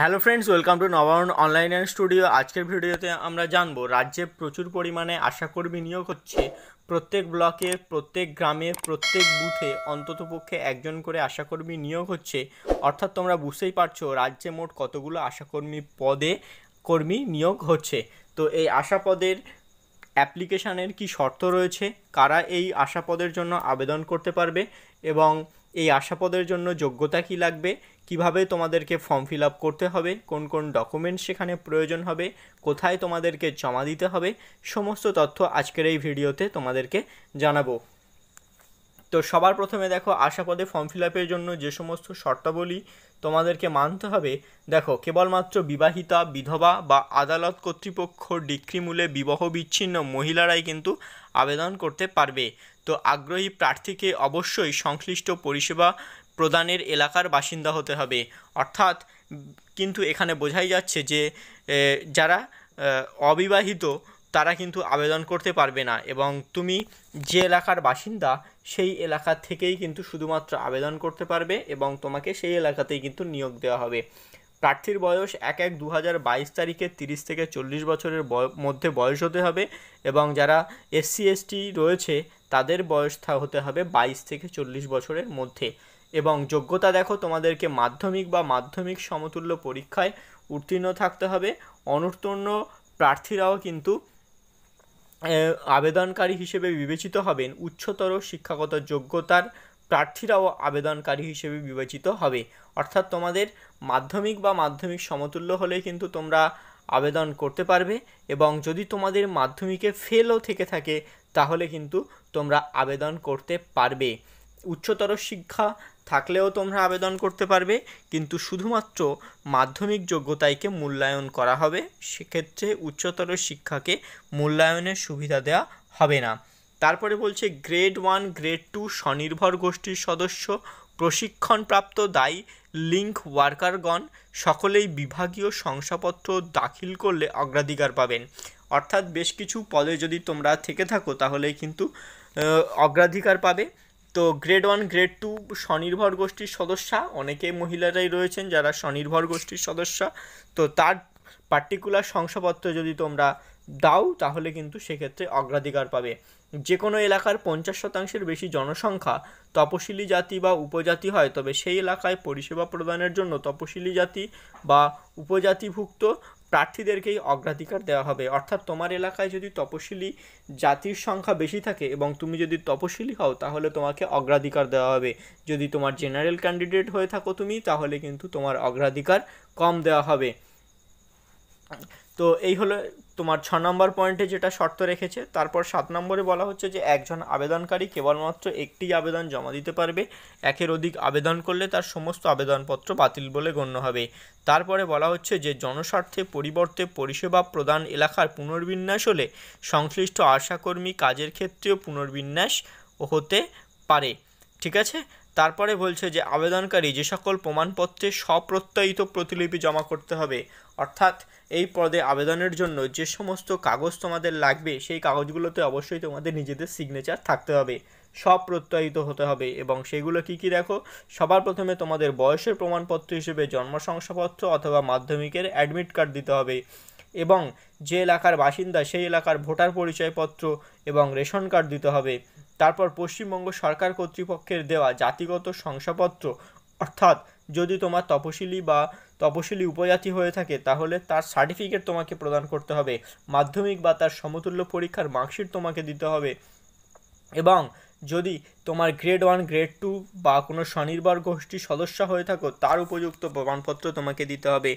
hello friends welcome to Nabayan online and studio আজকের ভিডিওতে আমরা জানবো রাজ্যে প্রচুর পরিমাণে আশাকর্মী নিয়োগ হচ্ছে প্রত্যেক ব্লকে প্রত্যেক গ্রামে প্রত্যেক বুথে অন্ততপক্ষে একজন করে আশাকর্মী নিয়োগ হচ্ছে অর্থাৎ তোমরা বুঝতেই পারছো রাজ্যে মোট কতগুলো আশাকর্মী পদে কর্মী নিয়োগ হচ্ছে তো এই আশাপদের পদের অ্যাপ্লিকেশানের কি শর্ত রয়েছে কারা এই আশাপদের জন্য আবেদন করতে পারবে এবং এই আশাপদের জন্য যোগ্যতা কি লাগবে কিভাবে তোমাদেরকে ফর্ম ফিল আপ করতে হবে কোন কোন ডকুমেন্ট সেখানে প্রয়োজন হবে কোথায় তোমাদেরকে জমা দিতে হবে সমস্ত তথ্য আজকের এই ভিডিওতে তোমাদেরকে জানাবো তো সবার প্রথমে দেখো আশাপদে ফর্ম ফিল আপের জন্য যে সমস্ত শর্তাবলী তোমাদেরকে মানতে হবে দেখো কেবলমাত্র বিবাহিতা বিধবা বা আদালত কর্তৃপক্ষ ডিক্রিমূলে বিবাহ বিচ্ছিন্ন মহিলারাই কিন্তু আবেদন করতে পারবে তো আগ্রহী প্রার্থীকে অবশ্যই সংশ্লিষ্ট পরিষেবা প্রদানের এলাকার বাসিন্দা হতে হবে অর্থাৎ কিন্তু এখানে বোঝাই যাচ্ছে যে যারা অবিবাহিত তারা কিন্তু আবেদন করতে পারবে না এবং তুমি যে এলাকার বাসিন্দা সেই এলাকা থেকেই কিন্তু শুধুমাত্র আবেদন করতে পারবে এবং তোমাকে সেই এলাকাতেই কিন্তু নিয়োগ দেওয়া হবে প্রার্থীর বয়স এক এক দু হাজার বাইশ তারিখে তিরিশ থেকে চল্লিশ বছরের মধ্যে বয়স হতে হবে এবং যারা এসসি এসটি রয়েছে তাদের বয়স হতে হবে বাইশ থেকে চল্লিশ বছরের মধ্যে এবং যোগ্যতা দেখো তোমাদেরকে মাধ্যমিক বা মাধ্যমিক সমতুল্য পরীক্ষায় উত্তীর্ণ থাকতে হবে অনুত্তীর্ণ প্রার্থীরাও কিন্তু আবেদনকারী হিসেবে বিবেচিত হবেন উচ্চতর শিক্ষাগত যোগ্যতার প্রার্থীরাও আবেদনকারী হিসেবে বিবেচিত হবে অর্থাৎ তোমাদের মাধ্যমিক বা মাধ্যমিক সমতুল্য হলে কিন্তু তোমরা আবেদন করতে পারবে এবং যদি তোমাদের মাধ্যমিকে ফেলও থেকে থাকে তাহলে কিন্তু তোমরা আবেদন করতে পারবে উচ্চতর শিক্ষা থাকলেও তোমরা আবেদন করতে পারবে কিন্তু শুধুমাত্র মাধ্যমিক যোগ্যতায়কে মূল্যায়ন করা হবে সেক্ষেত্রে উচ্চতর শিক্ষাকে মূল্যায়নের সুবিধা দেওয়া হবে না তারপরে বলছে গ্রেড ওয়ান গ্রেড টু স্বনির্ভর গোষ্ঠীর সদস্য প্রশিক্ষণপ্রাপ্ত দায়ী লিঙ্ক ওয়ার্কারগণ সকলেই বিভাগীয় শংসাপত্র দাখিল করলে অগ্রাধিকার পাবেন অর্থাৎ বেশ কিছু পদে যদি তোমরা থেকে থাকো তাহলে কিন্তু অগ্রাধিকার পাবে তো গ্রেড ওয়ান গ্রেড টু স্বনির্ভর গোষ্ঠীর সদস্যা অনেকে মহিলারাই রয়েছেন যারা স্বনির্ভর গোষ্ঠীর সদস্যা তো তার পার্টিকুলার শংসাপত্র যদি তোমরা দাও তাহলে কিন্তু সেক্ষেত্রে অগ্রাধিকার পাবে যে কোনো এলাকার পঞ্চাশ শতাংশের বেশি জনসংখ্যা তপশিলি জাতি বা উপজাতি হয় তবে সেই এলাকায় পরিষেবা প্রদানের জন্য তপশিলি জাতি বা উপজাতিভুক্ত প্রার্থীদেরকেই অগ্রাধিকার দেওয়া হবে অর্থাৎ তোমার এলাকায় যদি তপশিলি জাতির সংখ্যা বেশি থাকে এবং তুমি যদি তপশিলি হও তাহলে তোমাকে অগ্রাধিকার দেওয়া হবে যদি তোমার জেনারেল ক্যান্ডিডেট হয়ে থাকো তুমি তাহলে কিন্তু তোমার অগ্রাধিকার কম দেওয়া হবে তো এই হলো তোমার ছ নম্বর পয়েন্টে যেটা শর্ত রেখেছে তারপর সাত নম্বরে বলা হচ্ছে যে একজন আবেদনকারী কেবলমাত্র একটি আবেদন জমা দিতে পারবে একের অধিক আবেদন করলে তার সমস্ত আবেদনপত্র বাতিল বলে গণ্য হবে তারপরে বলা হচ্ছে যে জনস্বার্থে পরিবর্তে পরিষেবা প্রদান এলাকার পুনর্বিন্যাস হলে সংশ্লিষ্ট আশাকর্মী কাজের ক্ষেত্রেও পুনর্বিন্যাস হতে পারে ঠিক আছে তারপরে বলছে যে আবেদনকারী যে সকল প্রমাণপত্রে স্বপ্রত্যায়িত প্রতিলিপি জমা করতে হবে অর্থাৎ এই পদে আবেদনের জন্য যে সমস্ত কাগজ তোমাদের লাগবে সেই কাগজগুলোতে অবশ্যই তোমাদের নিজেদের সিগনেচার থাকতে হবে সব হতে হবে এবং সেগুলো কি কি দেখো সবার প্রথমে তোমাদের বয়সের প্রমাণপত্র হিসেবে জন্ম শংসাপত্র অথবা মাধ্যমিকের অ্যাডমিট কার্ড দিতে হবে এবং যে এলাকার বাসিন্দা সেই এলাকার ভোটার পরিচয়পত্র এবং রেশন কার্ড দিতে হবে তারপর পশ্চিমবঙ্গ সরকার কর্তৃপক্ষের দেওয়া জাতিগত শংসাপত্র অর্থাৎ যদি তোমার তপশিলি বা তপশিলি উপজাতি হয়ে থাকে তাহলে তার সার্টিফিকেট তোমাকে প্রদান করতে হবে মাধ্যমিক বা তার সমতুল্য পরীক্ষার মার্কশিট তোমাকে দিতে হবে এবং যদি তোমার গ্রেড ওয়ান গ্রেড টু বা কোনো স্বনির্ভর গোষ্ঠীর সদস্য হয়ে থাকো তার উপযুক্ত প্রমাণপত্র তোমাকে দিতে হবে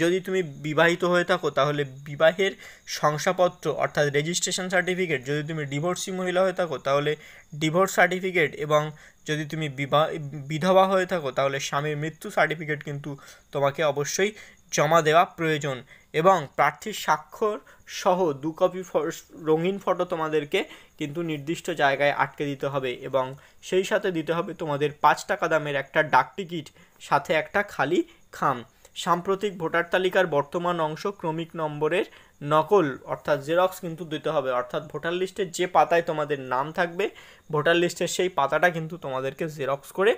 যদি তুমি বিবাহিত হয়ে থাকো তাহলে বিবাহের শংসাপত্র অর্থাৎ রেজিস্ট্রেশন সার্টিফিকেট যদি তুমি ডিভোর্সি মহিলা হয়ে থাকো তাহলে ডিভোর্স সার্টিফিকেট এবং যদি তুমি বিবাহ বিধবা হয়ে থাকো তাহলে স্বামীর মৃত্যু সার্টিফিকেট কিন্তু তোমাকে অবশ্যই জমা দেওয়া প্রয়োজন এবং প্রার্থীর স্বাক্ষর সহ দু কপি রঙিন ফটো তোমাদেরকে কিন্তু নির্দিষ্ট জায়গায় আটকে দিতে হবে এবং সেই সাথে দিতে হবে তোমাদের পাঁচ টাকা দামের একটা ডাক টিকিট সাথে একটা খালি খাম সাম্প্রতিক ভোটার তালিকার বর্তমান অংশ ক্রমিক নম্বরের নকল অর্থাৎ জেরক্স কিন্তু দিতে হবে অর্থাৎ ভোটার লিস্টের যে পাতায় তোমাদের নাম থাকবে ভোটার লিস্টের সেই পাতাটা কিন্তু তোমাদেরকে জেরক্স করে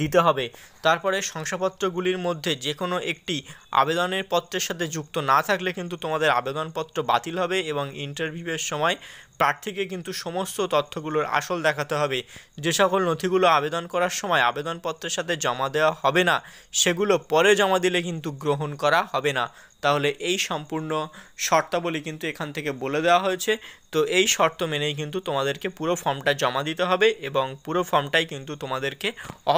দিতে হবে তারপরে শংসাপত্রগুলির মধ্যে যে কোনো একটি আবেদনের পত্রের সাথে যুক্ত না থাকলে কিন্তু তোমাদের আবেদনপত্র বাতিল হবে এবং ইন্টারভিউয়ের সময় প্রার্থীকে কিন্তু সমস্ত তথ্যগুলোর আসল দেখাতে হবে যে সকল নথিগুলো আবেদন করার সময় আবেদনপত্রের সাথে জমা দেওয়া হবে না সেগুলো পরে জমা দিলে কিন্তু গ্রহণ করা হবে না তাহলে এই সম্পূর্ণ শর্তাবলী কিন্তু এখান থেকে বলে দেওয়া হয়েছে তো এই শর্ত মেনেই কিন্তু তোমাদেরকে পুরো ফর্মটা জমা দিতে হবে এবং পুরো ফর্মটাই কিন্তু তোমাদেরকে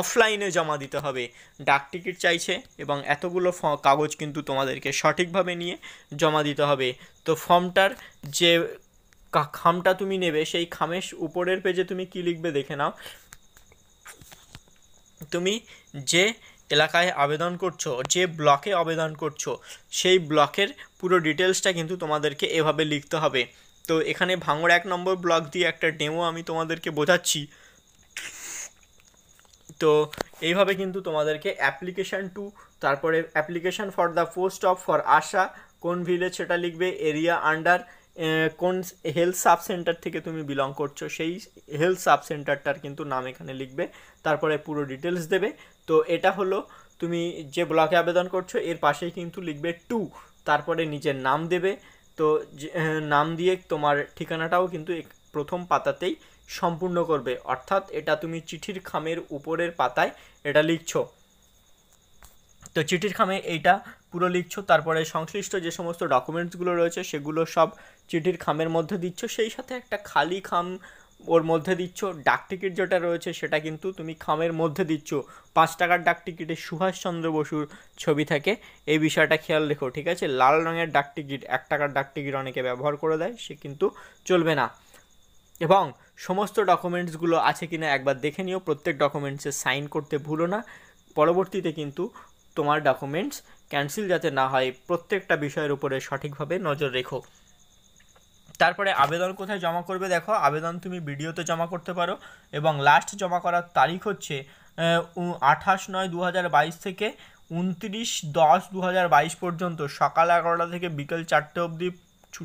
অফলাইনে জমা দিতে হবে ডাক টিকিট চাইছে এবং এতগুলো কাগজ কিন্তু তোমাদেরকে সঠিকভাবে নিয়ে জমা দিতে হবে তো ফর্মটার যে খামটা তুমি নেবে সেই খামের উপরের পেজে তুমি কি লিখবে দেখে নাও তুমি যে এলাকায় আবেদন করছো যে ব্লকে আবেদন করছো সেই ব্লকের পুরো ডিটেলসটা কিন্তু তোমাদেরকে এভাবে লিখতে হবে তো এখানে ভাঙড় এক নম্বর ব্লক দিয়ে একটা ডেমো আমি তোমাদেরকে বোঝাচ্ছি তো এইভাবে কিন্তু তোমাদেরকে অ্যাপ্লিকেশান টু তারপরে application for the post of for ASHA কোন ভিলেজ সেটা লিখবে এরিয়া আন্ডার কোন হেলথ সাব সেন্টার থেকে তুমি বিলং করছো সেই হেলথ সাব সেন্টারটার কিন্তু নাম এখানে লিখবে তারপরে পুরো ডিটেলস দেবে তো এটা হলো তুমি যে ব্লকে আবেদন করছো এর পাশেই কিন্তু লিখবে টু তারপরে নিজের নাম দেবে তো নাম দিয়ে তোমার ঠিকানাটাও কিন্তু প্রথম পাতাতেই সম্পূর্ণ করবে অর্থাৎ এটা তুমি চিঠির খামের উপরের পাতায় এটা লিখছো তো চিঠির খামে এইটা পুরো লিখছো তারপরে সংশ্লিষ্ট যে সমস্ত ডকুমেন্টসগুলো রয়েছে সেগুলো সব চিঠির খামের মধ্যে দিচ্ছ সেই সাথে একটা খালি খাম ওর মধ্যে দিচ্ছ ডাক টিকিট যেটা রয়েছে সেটা কিন্তু তুমি খামের মধ্যে দিচ্ছ পাঁচ টাকার ডাক টিকিটে সুভাষচন্দ্র বসুর ছবি থাকে এই বিষয়টা খেয়াল রেখো ঠিক আছে লাল রঙের ডাক টিকিট এক টাকার ডাক টিকিট অনেকে ব্যবহার করে দেয় সে কিন্তু চলবে না এবং সমস্ত ডকুমেন্টসগুলো আছে কি না একবার দেখে নিও প্রত্যেক ডকুমেন্টসে সাইন করতে ভুলো না পরবর্তীতে কিন্তু তোমার ডকুমেন্টস ক্যান্সেল যাতে না হয় প্রত্যেকটা বিষয়ের উপরে সঠিকভাবে নজর রেখো তারপরে আবেদন কোথায় জমা করবে দেখো আবেদন তুমি ভিডিওতে জমা করতে পারো এবং লাস্ট জমা করার তারিখ হচ্ছে আঠাশ নয় দু থেকে উনত্রিশ দশ দু পর্যন্ত সকাল এগারোটা থেকে বিকেল চারটে অবধি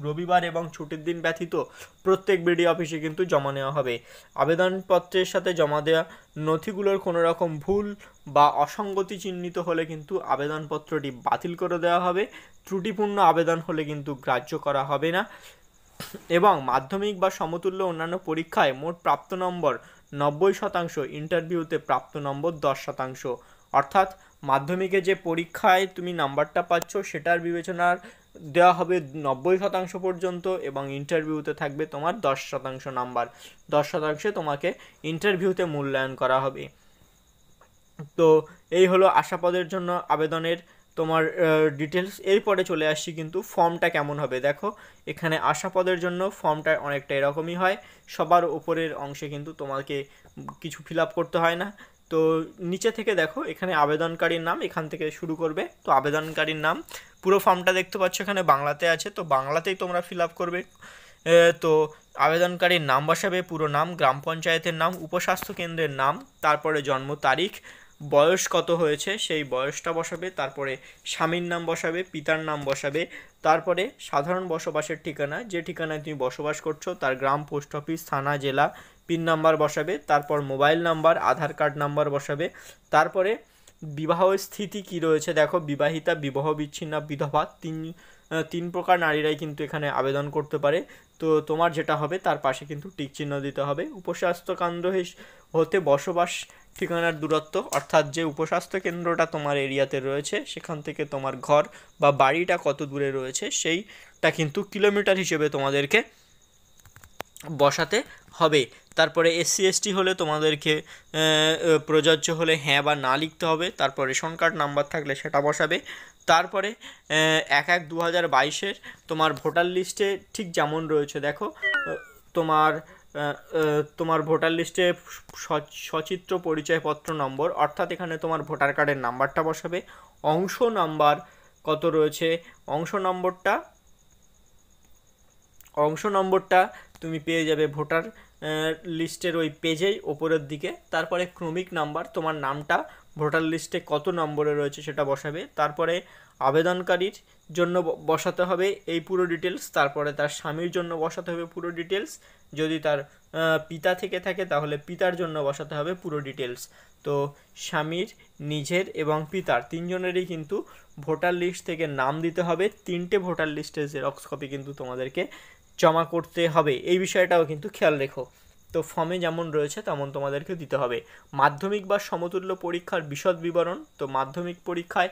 রবিবার এবং ছুটির দিন ব্যতীত প্রত্যেক বিডি অফিসে কিন্তু জমা নেওয়া হবে আবেদনপত্রের সাথে জমা দেওয়া নথিগুলোর কোনো রকম ভুল বা অসঙ্গতি চিহ্নিত হলে কিন্তু আবেদনপত্রটি বাতিল করে দেওয়া হবে ত্রুটিপূর্ণ আবেদন হলে কিন্তু গ্রাহ্য করা হবে না এবং মাধ্যমিক বা সমতুল্য অন্যান্য পরীক্ষায় মোট প্রাপ্ত নম্বর নব্বই শতাংশ ইন্টারভিউতে প্রাপ্ত নম্বর দশ শতাংশ অর্থাৎ মাধ্যমিকে যে পরীক্ষায় তুমি নাম্বারটা পাচ্ছ সেটার বিবেচনার দেওয়া হবে নব্বই শতাংশ পর্যন্ত এবং ইন্টারভিউতে থাকবে তোমার দশ শতাংশ নাম্বার দশ শতাংশে তোমাকে ইন্টারভিউতে মূল্যায়ন করা হবে তো এই হলো আশাপদের জন্য আবেদনের তোমার ডিটেলস এরপরে চলে আসছি কিন্তু ফর্মটা কেমন হবে দেখো এখানে আশাপদের জন্য ফর্মটা অনেকটা এরকমই হয় সবার ওপরের অংশে কিন্তু তোমাকে কিছু ফিল আপ করতে হয় না তো নিচে থেকে দেখো এখানে আবেদনকারীর নাম এখান থেকে শুরু করবে তো আবেদনকারীর নাম পুরো ফর্মটা দেখতে পাচ্ছ এখানে বাংলাতে আছে তো বাংলাতেই তোমরা ফিল আপ করবে তো আবেদনকারীর নাম বসাবে পুরো নাম গ্রাম পঞ্চায়েতের নাম উপস্বাস্থ্য কেন্দ্রের নাম তারপরে জন্ম তারিখ বয়স কত হয়েছে সেই বয়সটা বসাবে তারপরে স্বামীর নাম বসাবে পিতার নাম বসাবে তারপরে সাধারণ বসবাসের ঠিকানা যে ঠিকানায় তুমি বসবাস করছো তার গ্রাম পোস্ট অফিস থানা জেলা পিন নাম্বার বসাবে তারপর mobile number Aadhaar card number বসাবে তারপরে বিবাহ স্থিতি কি রয়েছে দেখো বিবাহিতা বিবাহ বিচ্ছিন্ন বিধবা তিন তিন প্রকার নারীরাই কিন্তু এখানে আবেদন করতে পারে তো তোমার যেটা হবে তার পাশে কিন্তু টিকচিহ্ন দিতে হবে উপস্বাস্থ্য কেন্দ্র হতে বসবাস ঠিকানার দূরত্ব অর্থাৎ যে উপস্বাস্থ্য কেন্দ্রটা তোমার এরিয়াতে রয়েছে সেখান থেকে তোমার ঘর বা বাড়িটা কত দূরে রয়েছে সেইটা কিন্তু কিলোমিটার হিসেবে তোমাদেরকে বসাতে হবে তারপরে এসসি এসটি হলে তোমাদেরকে প্রযোজ্য হলে হ্যাঁ বা না লিখতে হবে তারপর রেশন কার্ড নাম্বার থাকলে সেটা বসাবে তারপরে এক এক দু হাজার বাইশের তোমার ভোটার লিস্টে ঠিক যেমন রয়েছে দেখো তোমার তোমার ভোটার লিস্টে সচিত্র পরিচয়পত্র নম্বর অর্থাৎ এখানে তোমার ভোটার কার্ডের নাম্বারটা বসাবে অংশ নাম্বার কত রয়েছে অংশ নম্বরটা অংশ নম্বরটা তুমি পেয়ে যাবে ভোটার লিস্টের ওই পেজেই ওপরের দিকে তারপরে ক্রমিক নাম্বার তোমার নামটা ভোটার লিস্টে কত নম্বরে রয়েছে সেটা বসাবে তারপরে আবেদনকারীর জন্য বসাতে হবে এই পুরো ডিটেলস তারপরে তার স্বামীর জন্য বসাতে হবে পুরো ডিটেলস যদি তার পিতা থেকে থাকে তাহলে পিতার জন্য বসাতে হবে পুরো ডিটেলস তো স্বামীর নিজের এবং পিতার তিনজনেরই কিন্তু ভোটার লিস্ট থেকে নাম দিতে হবে তিনটে ভোটার লিস্টের জেরক্স কপি কিন্তু তোমাদেরকে জমা করতে হবে এই বিষয়টাও কিন্তু খেয়াল রেখো তো ফর্মে যেমন রয়েছে তেমন তোমাদেরকে দিতে হবে মাধ্যমিক বা সমতুল্য পরীক্ষার বিশদ বিবরণ তো মাধ্যমিক পরীক্ষায়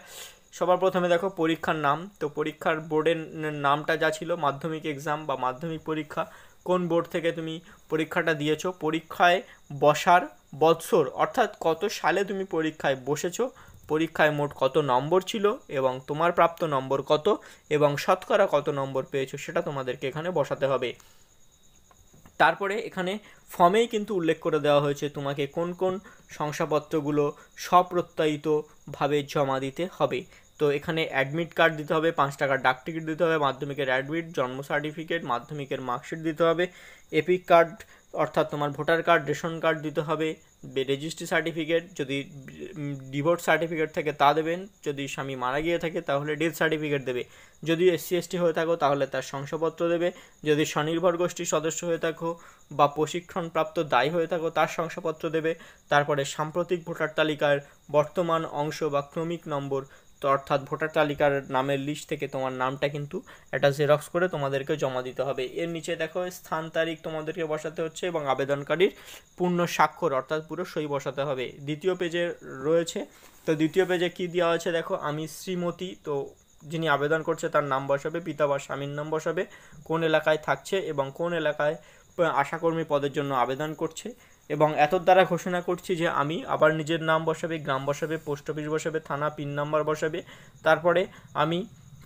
সবার প্রথমে দেখো পরীক্ষার নাম তো পরীক্ষার বোর্ডের নামটা যা ছিল মাধ্যমিক এক্সাম বা মাধ্যমিক পরীক্ষা কোন বোর্ড থেকে তুমি পরীক্ষাটা দিয়েছো পরীক্ষায় বসার বৎসর অর্থাৎ কত সালে তুমি পরীক্ষায় বসেছো পরীক্ষায় মোট কত নম্বর ছিল এবং তোমার প্রাপ্ত নম্বর কত এবং শতকরা কত নম্বর পেয়েছো সেটা তোমাদেরকে এখানে বসাতে হবে তারপরে এখানে ফর্মেই কিন্তু উল্লেখ করে দেওয়া হয়েছে তোমাকে কোন কোন শংসাপত্রগুলো সপ্রত্যায়িতভাবে জমা দিতে হবে তো এখানে অ্যাডমিট কার্ড দিতে হবে পাঁচ টাকার ডাক টিকিট দিতে হবে মাধ্যমিকের অ্যাডমিট জন্ম সার্টিফিকেট মাধ্যমিকের মার্কশিট দিতে হবে এপিক কার্ড অর্থাৎ তোমার ভোটার কার্ড রেশন কার্ড দিতে হবে রেজিস্ট্রি সার্টিফিকেট যদি ডিভোর্স সার্টিফিকেট থাকে তা দেবেন যদি স্বামী মারা গিয়ে থাকে তাহলে ডেথ সার্টিফিকেট দেবে যদি এসসি এসটি হয়ে থাকো তাহলে তার শংসাপত্র দেবে যদি স্বনির্ভর গোষ্ঠীর সদস্য হয়ে থাকো বা প্রশিক্ষণপ্রাপ্ত দায়ী হয়ে থাকো তার শংসাপত্র দেবে তারপরে সাম্প্রতিক ভোটার তালিকার বর্তমান অংশ বা ক্রমিক নম্বর তো অর্থাৎ ভোটার তালিকার নামের লিস্ট থেকে তোমার নামটা কিন্তু একটা জেরক্স করে তোমাদেরকে জমা দিতে হবে এর নিচে দেখো স্থান তারিখ তোমাদেরকে বসাতে হচ্ছে এবং আবেদনকারীর পূর্ণ স্বাক্ষর অর্থাৎ পুরো সই বসাতে হবে দ্বিতীয় পেজে রয়েছে তো দ্বিতীয় পেজে কি দেওয়া আছে দেখো আমি শ্রীমতী তো যিনি আবেদন করছে তার নাম বসাবে পিতা বা স্বামীর নাম বসাবে কোন এলাকায় থাকছে এবং কোন এলাকায় আশাকর্মী পদের জন্য আবেদন করছে এবং এত দ্বারা ঘোষণা করছি যে আমি আবার নিজের নাম বসাবে গ্রাম বসাবে পোস্ট অফিস বসাবে থানা পিন নাম্বার বসাবে তারপরে আমি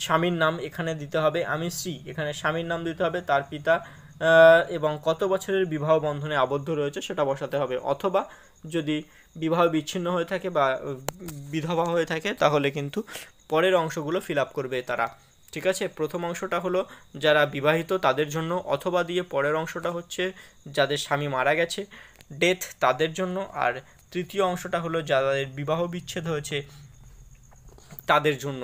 স্বামীর নাম এখানে দিতে হবে আমি শ্রী এখানে স্বামীর নাম দিতে হবে তার পিতা এবং কত বছরের বিবাহ বন্ধনে আবদ্ধ রয়েছে সেটা বসাতে হবে অথবা যদি বিবাহ বিচ্ছিন্ন হয়ে থাকে বা বিধবা হয়ে থাকে তাহলে কিন্তু পরের অংশগুলো ফিল আপ করবে তারা ঠিক আছে প্রথম অংশটা হলো যারা বিবাহিত তাদের জন্য অথবা দিয়ে পরের অংশটা হচ্ছে যাদের স্বামী মারা গেছে ডেথ তাদের জন্য আর তৃতীয় অংশটা হলো যাদের বিবাহ বিচ্ছেদ হয়েছে তাদের জন্য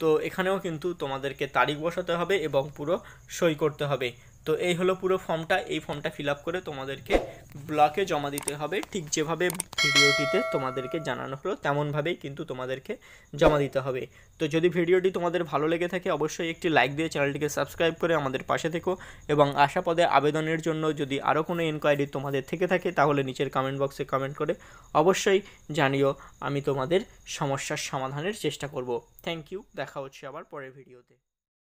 তো এখানেও কিন্তু তোমাদেরকে তারিখ বসাতে হবে এবং পুরো সই করতে হবে তো এই হলো পুরো ফর্মটা এই ফর্মটা ফিল আপ করে তোমাদেরকে ব্লকে জমা দিতে হবে ঠিক যেভাবে ভিডিওটিতে তোমাদেরকে জানানো হলো তেমনভাবেই কিন্তু তোমাদেরকে জমা দিতে হবে তো যদি ভিডিওটি তোমাদের ভালো লেগে থাকে অবশ্যই একটি লাইক দিয়ে চ্যানেলটিকে সাবস্ক্রাইব করে আমাদের পাশে থেকো এবং আশা পদে আবেদনের জন্য যদি আরও কোনো এনকোয়ারি তোমাদের থেকে থাকে তাহলে নিচের কমেন্ট বক্সে কমেন্ট করে অবশ্যই জানিও আমি তোমাদের সমস্যার সমাধানের চেষ্টা করব থ্যাংক ইউ দেখা হচ্ছে আবার পরের ভিডিওতে